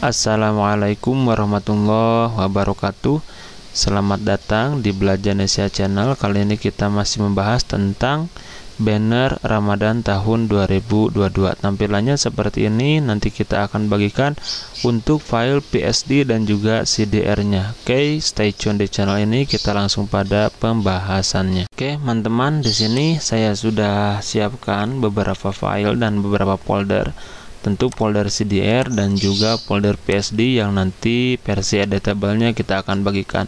Assalamualaikum warahmatullahi wabarakatuh Selamat datang di Belajar Indonesia Channel Kali ini kita masih membahas tentang banner Ramadan tahun 2022 Tampilannya seperti ini nanti kita akan bagikan untuk file PSD dan juga CDR-nya Oke stay tune di channel ini kita langsung pada pembahasannya Oke teman-teman di sini saya sudah siapkan beberapa file dan beberapa folder tentu folder CDR dan juga folder PSD yang nanti versi editable-nya kita akan bagikan.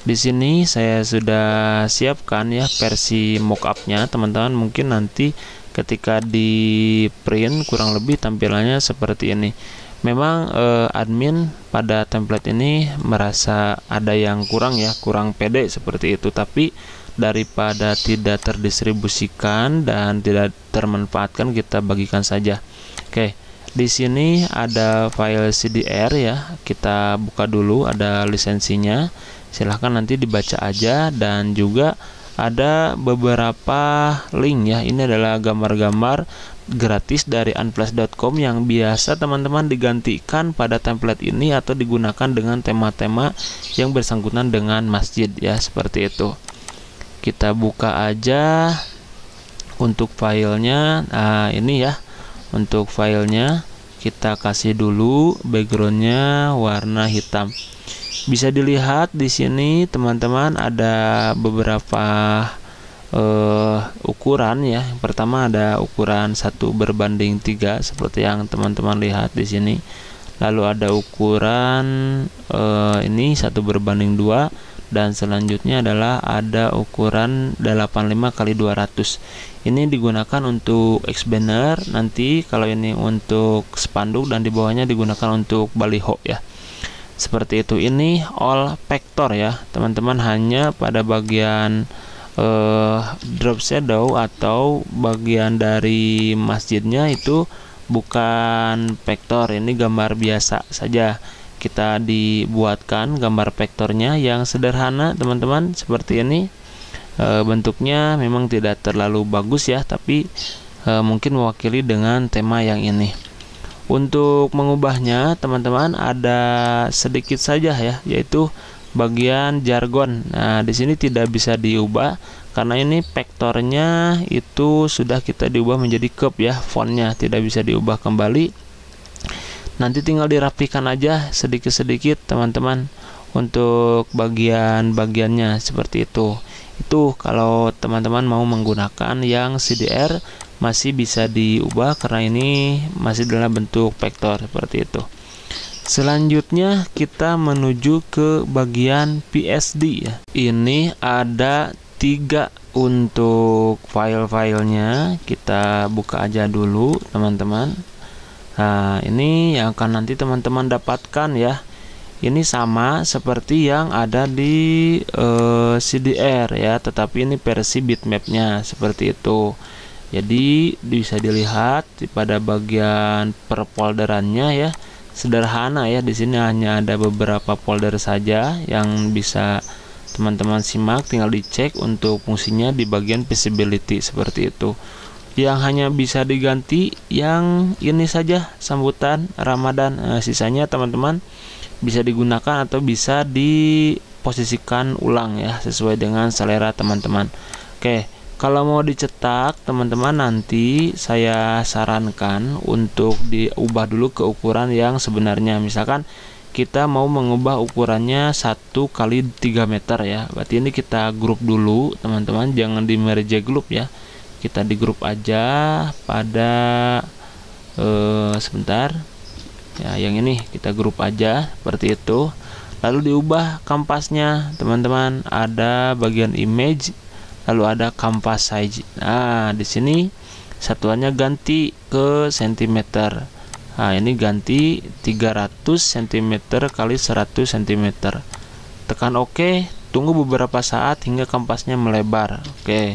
Di sini saya sudah siapkan ya versi mockup-nya, teman-teman mungkin nanti ketika di print kurang lebih tampilannya seperti ini. Memang eh, admin pada template ini merasa ada yang kurang ya, kurang pede seperti itu tapi daripada tidak terdistribusikan dan tidak termanfaatkan kita bagikan saja. Oke. Okay. Di sini ada file CDR ya. Kita buka dulu ada lisensinya. Silahkan nanti dibaca aja dan juga ada beberapa link ya. Ini adalah gambar-gambar gratis dari unplus.com yang biasa teman-teman digantikan pada template ini atau digunakan dengan tema-tema yang bersangkutan dengan masjid ya seperti itu kita buka aja untuk filenya nah ini ya untuk filenya kita kasih dulu backgroundnya warna hitam bisa dilihat di sini teman-teman ada beberapa uh, ukuran ya pertama ada ukuran satu berbanding tiga seperti yang teman-teman lihat di sini lalu ada ukuran uh, ini satu berbanding dua dan selanjutnya adalah ada ukuran 85 kali 200 ini digunakan untuk X banner nanti kalau ini untuk spanduk dan di bawahnya digunakan untuk baliho ya seperti itu ini all vector ya teman-teman hanya pada bagian eh, drop shadow atau bagian dari masjidnya itu bukan vector. ini gambar biasa saja kita dibuatkan gambar vektornya yang sederhana teman-teman seperti ini e, bentuknya memang tidak terlalu bagus ya tapi e, mungkin mewakili dengan tema yang ini untuk mengubahnya teman-teman ada sedikit saja ya yaitu bagian jargon nah di sini tidak bisa diubah karena ini vektornya itu sudah kita diubah menjadi cup ya fontnya tidak bisa diubah kembali nanti tinggal dirapikan aja sedikit-sedikit teman-teman untuk bagian-bagiannya seperti itu itu kalau teman-teman mau menggunakan yang CDR masih bisa diubah karena ini masih dalam bentuk vektor seperti itu selanjutnya kita menuju ke bagian PSD ini ada tiga untuk file-filenya kita buka aja dulu teman-teman Nah, ini yang akan nanti teman-teman dapatkan ya. Ini sama seperti yang ada di eh, CDR ya, tetapi ini versi bitmapnya seperti itu. Jadi bisa dilihat pada bagian per folderannya ya. Sederhana ya, di sini hanya ada beberapa folder saja yang bisa teman-teman simak tinggal dicek untuk fungsinya di bagian visibility seperti itu yang hanya bisa diganti yang ini saja sambutan Ramadan nah, sisanya teman-teman bisa digunakan atau bisa diposisikan ulang ya sesuai dengan selera teman-teman oke kalau mau dicetak teman-teman nanti saya sarankan untuk diubah dulu ke ukuran yang sebenarnya misalkan kita mau mengubah ukurannya satu kali 3 meter ya berarti ini kita grup dulu teman-teman jangan di merge grup ya kita di grup aja pada uh, sebentar ya yang ini kita grup aja seperti itu lalu diubah kampasnya teman-teman ada bagian image lalu ada kampas size nah di sini satuannya ganti ke cm nah ini ganti 300 cm kali 100 cm tekan OK tunggu beberapa saat hingga kampasnya melebar oke okay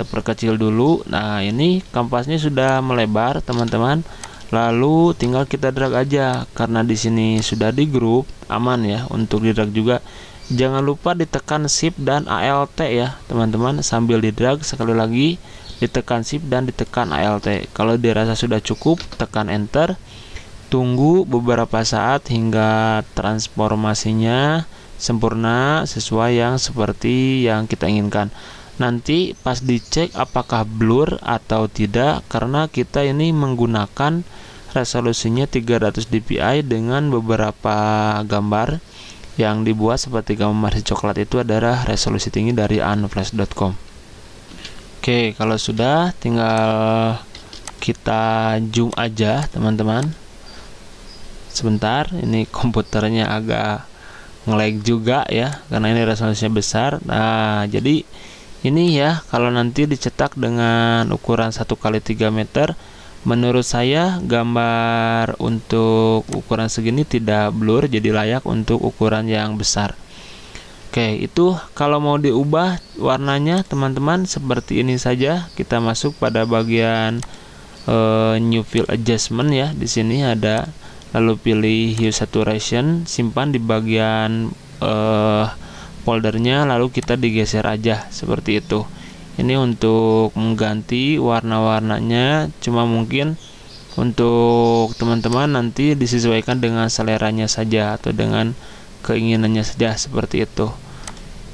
kita perkecil dulu nah ini kampasnya sudah melebar teman-teman lalu tinggal kita drag aja karena di sini sudah di grup aman ya untuk di drag juga jangan lupa ditekan shift dan alt ya teman-teman sambil di drag sekali lagi ditekan shift dan ditekan alt kalau dirasa sudah cukup tekan enter tunggu beberapa saat hingga transformasinya sempurna sesuai yang seperti yang kita inginkan nanti pas dicek apakah blur atau tidak karena kita ini menggunakan resolusinya 300 dpi dengan beberapa gambar yang dibuat seperti gambar si coklat itu adalah resolusi tinggi dari unflash.com Oke kalau sudah tinggal kita zoom aja teman-teman sebentar ini komputernya agak ngelag juga ya karena ini resolusinya besar nah jadi ini ya kalau nanti dicetak dengan ukuran 1 kali 3 meter menurut saya gambar untuk ukuran segini tidak blur jadi layak untuk ukuran yang besar Oke itu kalau mau diubah warnanya teman-teman seperti ini saja kita masuk pada bagian e, new fill adjustment ya di sini ada lalu pilih hue saturation simpan di bagian eh, foldernya lalu kita digeser aja seperti itu ini untuk mengganti warna-warnanya cuma mungkin untuk teman-teman nanti disesuaikan dengan seleranya saja atau dengan keinginannya saja seperti itu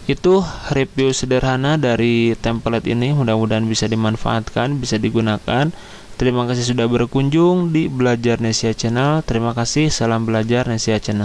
itu review sederhana dari template ini mudah-mudahan bisa dimanfaatkan bisa digunakan terima kasih sudah berkunjung di belajar Nesia channel terima kasih salam belajar Nesia channel